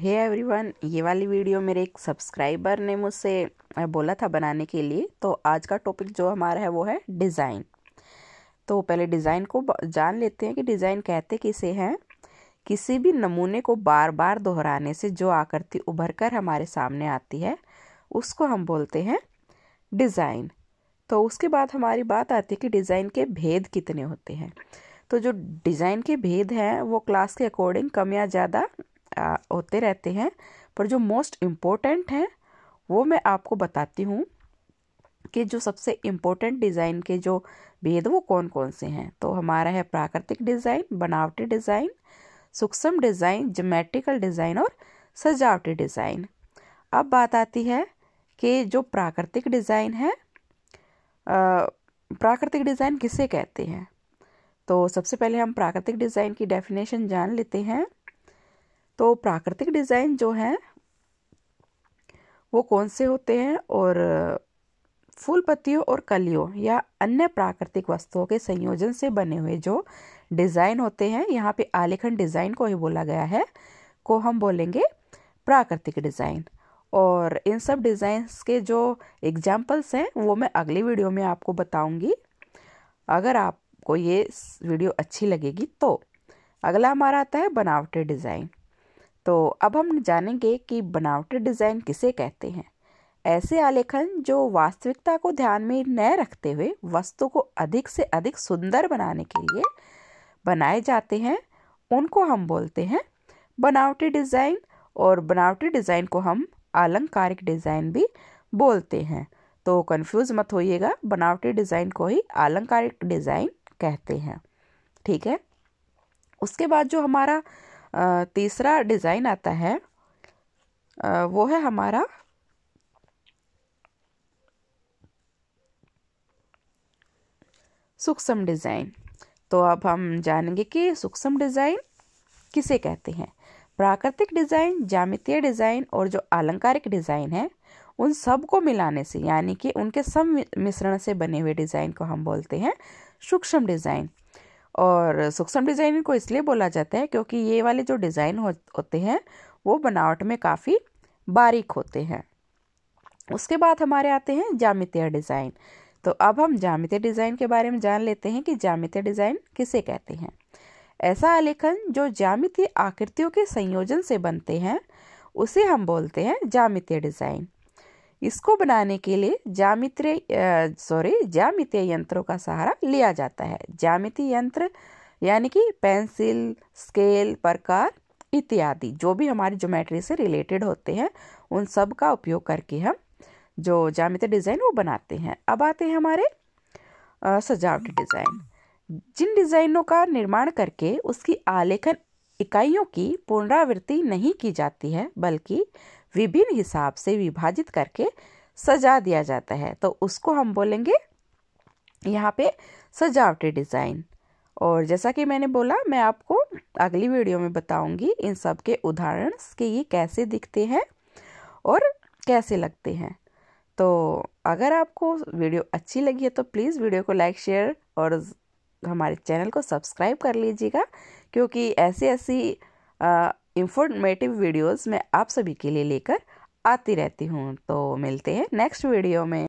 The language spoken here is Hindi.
हे एवरीवन ये वाली वीडियो मेरे एक सब्सक्राइबर ने मुझसे बोला था बनाने के लिए तो आज का टॉपिक जो हमारा है वो है डिज़ाइन तो पहले डिज़ाइन को जान लेते हैं कि डिज़ाइन कहते किसे हैं किसी भी नमूने को बार बार दोहराने से जो आकृति उभर कर हमारे सामने आती है उसको हम बोलते हैं डिज़ाइन तो उसके बाद हमारी बात आती है कि डिज़ाइन के भेद कितने होते हैं तो जो डिज़ाइन के भेद हैं वो क्लास के अकॉर्डिंग कम या ज़्यादा होते रहते हैं पर जो मोस्ट इम्पोर्टेंट हैं वो मैं आपको बताती हूँ कि जो सबसे इम्पोर्टेंट डिज़ाइन के जो भेद वो कौन कौन से हैं तो हमारा है प्राकृतिक डिज़ाइन बनावटी डिज़ाइन सूक्ष्म डिज़ाइन जोमेट्रिकल डिज़ाइन और सजावटी डिज़ाइन अब बात आती है कि जो प्राकृतिक डिज़ाइन है प्राकृतिक डिज़ाइन किसे कहते हैं तो सबसे पहले हम प्राकृतिक डिज़ाइन की डेफिनेशन जान लेते हैं तो प्राकृतिक डिज़ाइन जो हैं वो कौन से होते हैं और फूल पत्तियों और कलियों या अन्य प्राकृतिक वस्तुओं के संयोजन से बने हुए जो डिज़ाइन होते हैं यहाँ पे आलेखन डिज़ाइन को ही बोला गया है को हम बोलेंगे प्राकृतिक डिज़ाइन और इन सब डिज़ाइंस के जो एग्जाम्पल्स हैं वो मैं अगली वीडियो में आपको बताऊंगी अगर आपको ये वीडियो अच्छी लगेगी तो अगला हमारा आता है बनावटी डिज़ाइन तो अब हम जानेंगे कि बनावटी डिज़ाइन किसे कहते हैं ऐसे आलेखन जो वास्तविकता को ध्यान में न रखते हुए वस्तु को अधिक से अधिक सुंदर बनाने के लिए बनाए जाते हैं उनको हम बोलते हैं बनावटी डिज़ाइन और बनावटी डिज़ाइन को हम आलंकारिक डिज़ाइन भी बोलते हैं तो कंफ्यूज मत होइएगा बनावटी डिज़ाइन को ही आलंकारिक डिज़ाइन कहते हैं ठीक है उसके बाद जो हमारा तीसरा डिज़ाइन आता है वो है हमारा सूक्ष्म डिज़ाइन तो अब हम जानेंगे कि सूक्ष्म डिज़ाइन किसे कहते हैं प्राकृतिक डिज़ाइन जामितीय डिज़ाइन और जो आलंकारिक डिज़ाइन है उन सब को मिलाने से यानी कि उनके सब मिश्रण से बने हुए डिज़ाइन को हम बोलते हैं सूक्ष्म डिज़ाइन और सूक्ष्म डिज़ाइनिंग को इसलिए बोला जाता है क्योंकि ये वाले जो डिज़ाइन हो, होते हैं वो बनावट में काफ़ी बारीक होते हैं उसके बाद हमारे आते हैं जामितीय डिज़ाइन तो अब हम जामितीय डिज़ाइन के बारे में जान लेते हैं कि जामितीय डिज़ाइन किसे कहते हैं ऐसा आलेखन जो जामितीय आकृतियों के संयोजन से बनते हैं उसे हम बोलते हैं जामितीय डिज़ाइन इसको बनाने के लिए जामित्रे सॉरी जामितीय यंत्रों का सहारा लिया जाता है जामितीय यंत्र यानी कि पेंसिल स्केल प्रकार इत्यादि जो भी हमारी ज्योमेट्री से रिलेटेड होते हैं उन सब का उपयोग करके हम जो जामितीय डिज़ाइन वो बनाते हैं अब आते हैं हमारे सजावटी डिज़ाइन जिन डिज़ाइनों का निर्माण करके उसकी आलेखन इकाइयों की पुनरावृत्ति नहीं की जाती है बल्कि विभिन्न हिसाब से विभाजित करके सजा दिया जाता है तो उसको हम बोलेंगे यहाँ पे सजावटी डिज़ाइन और जैसा कि मैंने बोला मैं आपको अगली वीडियो में बताऊंगी इन सब के उदाहरण के ये कैसे दिखते हैं और कैसे लगते हैं तो अगर आपको वीडियो अच्छी लगी है तो प्लीज़ वीडियो को लाइक शेयर और हमारे चैनल को सब्सक्राइब कर लीजिएगा क्योंकि ऐसी ऐसी इंफॉर्मेटिव वीडियोस मैं आप सभी के लिए लेकर आती रहती हूँ तो मिलते हैं नेक्स्ट वीडियो में